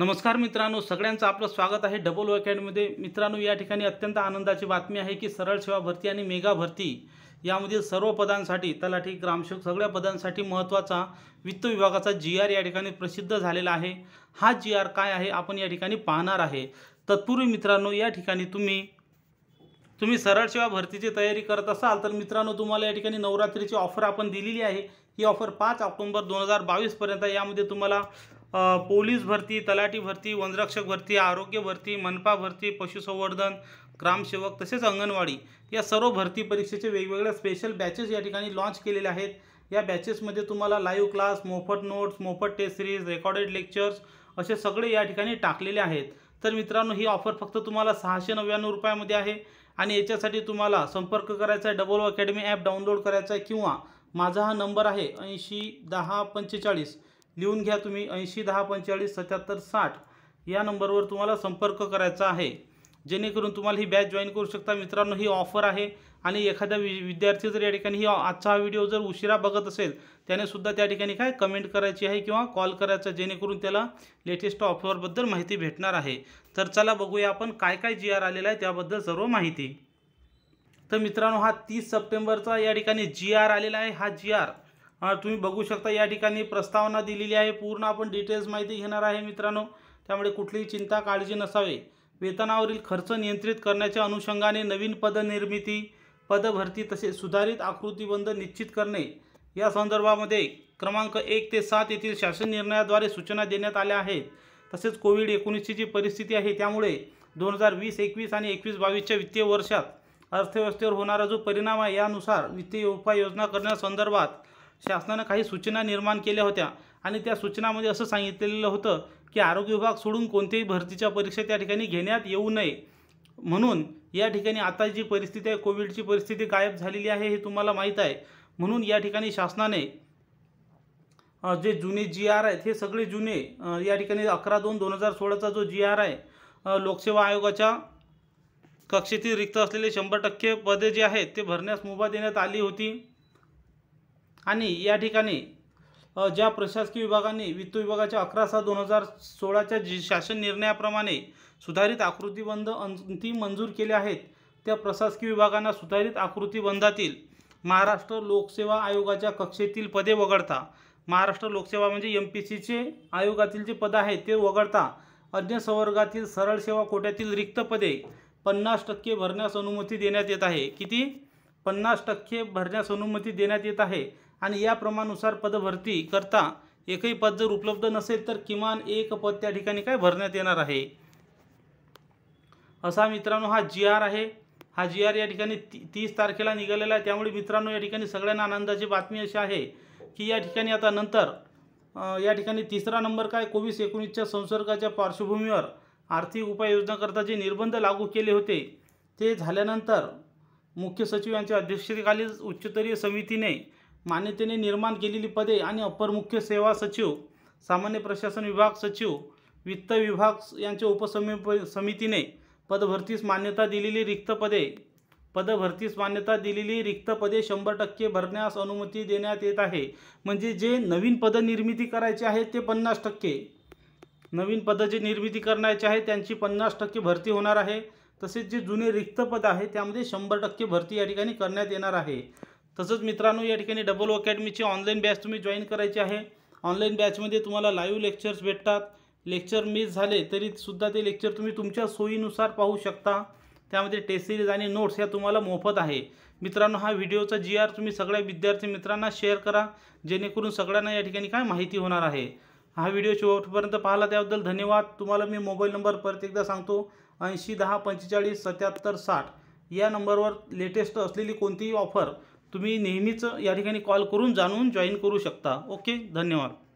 नमस्कार मित्रांनो सगळ्यांचं आपलं स्वागत आहे डबल वॅकॅडमध्ये मित्रांनो या ठिकाणी अत्यंत आनंदाची बातमी आहे की सरळ सेवा भरती आणि मेगा भरती यामधील सर्व पदांसाठी तलाठी ग्रामसेवक सगळ्या पदांसाठी महत्त्वाचा वित्त विभागाचा जी आर या ठिकाणी प्रसिद्ध झालेला आहे हा जी आर काय आहे आपण या ठिकाणी पाहणार आहे तत्पूर्वी मित्रांनो या ठिकाणी तुम्ही तुम्ही सरळ सेवा भरतीची तयारी करत असाल तर मित्रांनो तुम्हाला या ठिकाणी नवरात्रीची ऑफर आपण दिलेली आहे ही ऑफर पाच ऑक्टोंबर दोन हजार बावीसपर्यंत यामध्ये तुम्हाला पोलीस भरती तलाठी भरती वनरक्षक भरती आरोग्य भरती मनपा भरती पशुसंवर्धन ग्रामसेवक तसेच अंगणवाडी या सर्व भरती परीक्षेचे वेगवेगळ्या स्पेशल बॅचेस या ठिकाणी लॉन्च केलेले आहेत या बॅचेसमध्ये तुम्हाला लाईव्ह क्लास मोफत नोट्स मोफत टेस्ट सिरीज रेकॉर्डेड लेक्चर्स असे सगळे या ठिकाणी टाकलेले आहेत तर मित्रांनो ही ऑफर फक्त तुम्हाला सहाशे नव्याण्णव रुपयामध्ये आहे आणि याच्यासाठी तुम्हाला संपर्क करायचा आहे डबल अकॅडमी ॲप डाउनलोड करायचा आहे किंवा माझा हा नंबर आहे ऐंशी दहा पंचेचाळीस लिहून घ्या तुम्ही ऐंशी दहा पंचेचाळीस सत्याहत्तर साठ या नंबरवर तुम्हाला संपर्क करायचा आहे जेणेकरून तुम्हाला ही बॅच जॉईन करू शकता मित्रांनो ही ऑफर आहे आणि एखाद्या वि विद्यार्थी जर या ठिकाणी ही आजचा हा व्हिडिओ जर उशिरा बघत असेल त्याने सुद्धा त्या ठिकाणी काय कमेंट करायची आहे किंवा कॉल करायचा जेणेकरून त्याला लेटेस्ट ऑफरबद्दल माहिती भेटणार आहे तर चला बघूया आपण काय काय जी आर आलेला आहे त्याबद्दल सर्व माहिती तर मित्रांनो हा तीस सप्टेंबरचा या ठिकाणी जी आर आलेला आहे हा जी आर तुम्ही बघू शकता या ठिकाणी प्रस्तावना दिलेली आहे पूर्ण आपण डिटेल्स माहिती घेणार आहे मित्रांनो त्यामुळे कुठलीही चिंता काळजी नसावे वेतनावरील खर्च नियंत्रित करण्याच्या अनुषंगाने नवीन पदनिर्मिती पदभरती तसेच सुधारित आकृतीबंध निश्चित करणे या संदर्भामध्ये क्रमांक एक ते सात येथील शासन निर्णयाद्वारे सूचना देण्यात आल्या आहेत तसेच कोविड एकोणीसची जी परिस्थिती आहे त्यामुळे दोन हजार वीस एकवीस आणि एकवीस बावीसच्या वित्तीय वर्षात अर्थव्यवस्थेवर होणारा जो परिणाम आहे यानुसार वित्तीय उपाययोजना करण्यासंदर्भात शासनानं काही सूचना निर्माण केल्या होत्या आणि त्या सूचनामध्ये असं सांगितलेलं होतं की आरोग्य विभाग सोडून कोणत्याही भरतीच्या परीक्षा त्या ठिकाणी घेण्यात येऊ नये म्हणून या ठिकाणी आता जी परिस्थिती आहे कोविडची परिस्थिती गायब झालेली आहे हे तुम्हाला माहीत आहे म्हणून या ठिकाणी शासनाने जे जुने जी आर आहेत हे सगळे जुने या ठिकाणी अकरा दोन दोन हजार सोळाचा जो जी आर आहे लोकसेवा आयोगाच्या कक्षेतील रिक्त असलेले शंभर टक्के पदे जे आहेत ते भरण्यास मुभा देण्यात आली होती आणि या ठिकाणी ज्या प्रशासकीय विभागाने वित्त विभागाच्या अकरा सहा दोन हजार सोळाच्या जी शासन निर्णयाप्रमाणे सुधारित आकृतीबंध अंतिम मंजूर केले आहेत त्या प्रशासकीय विभागांना सुधारित आकृतीबंधातील महाराष्ट्र लोकसेवा आयोगाच्या कक्षेतील पदे वगळता महाराष्ट्र लोकसेवा म्हणजे एम पी सीचे आयोगातील जे पदं आहेत ते वगळता अन्य संवर्गातील सरळ सेवा कोट्यातील रिक्त पदे पन्नास टक्के भरण्यास अनुमती देण्यात येत आहे किती पन्नास टक्के भरण्यास अनुमती देण्यात येत आहे आणि या प्रमाणानुसार पदभरती करता एकही पद जर उपलब्ध नसेल तर किमान एक पद त्या ठिकाणी काय भरण्यात येणार आहे असा मित्रांनो हा जी आर आहे हा जी आर या ठिकाणी ती तीस तारखेला निघालेला आहे त्यामुळे मित्रांनो या ठिकाणी सगळ्यांना आनंदाची बातमी अशी आहे की या ठिकाणी आता नंतर या ठिकाणी तिसरा नंबर काय कोवीस एकोणीसच्या संसर्गाच्या पार्श्वभूमीवर आर्थिक उपाययोजनाकरता जे निर्बंध लागू केले होते ते झाल्यानंतर मुख्य सचिव यांच्या अध्यक्षतेखालील उच्चस्तरीय समितीने मान्यतेने निर्माण केलेली पदे आणि अपर मुख्य सेवा सचिव सामान्य प्रशासन विभाग सचिव वित्त विभाग यांच्या उपसमी समितीने पदभरतीस मान्यता दिलेली रिक्त पदे पदभरतीस मान्यता दिलेली रिक्त पदे शंभर टक्के भरण्यास अनुमती देण्यात येत आहे म्हणजे जे नवीन पदनिर्मिती करायचे आहे ते पन्नास टक्के नवीन पद जे निर्मिती करण्याचे आहे त्यांची पन्नास टक्के भरती होणार आहे तसेच जे जुने रिक्त पद आहे त्यामध्ये शंभर टक्के भरती या ठिकाणी करण्यात येणार आहे तसंच मित्रांनो या ठिकाणी डबल अकॅडमीची ऑनलाईन बॅच तुम्ही जॉईन करायची आहे ऑनलाईन बॅचमध्ये तुम्हाला लाईव्ह लेक्चर्स भेटतात लेक्चर मिस झाले तरी सुद्धा ते लेक्चर तुम्ही तुमच्या सोयीनुसार पाहू शकता त्यामध्ये टेस्ट सिरीज आणि नोट्स ह्या तुम्हाला मोफत आहे मित्रांनो हा व्हिडिओचा जी आर तुम्ही सगळ्या विद्यार्थी मित्रांना शेअर करा जेणेकरून सगळ्यांना या ठिकाणी काय माहिती होणार आहे हा व्हिडिओ शेवटपर्यंत पाहिला त्याबद्दल धन्यवाद तुम्हाला मी मोबाईल नंबर परत एकदा सांगतो ऐंशी दहा पंचेचाळीस सत्याहत्तर साठ या नंबरवर लेटेस्ट असलेली कोणतीही ऑफर तुम्ही नेहमीच या ठिकाणी कॉल करून जाणून जॉईन करू शकता ओके धन्यवाद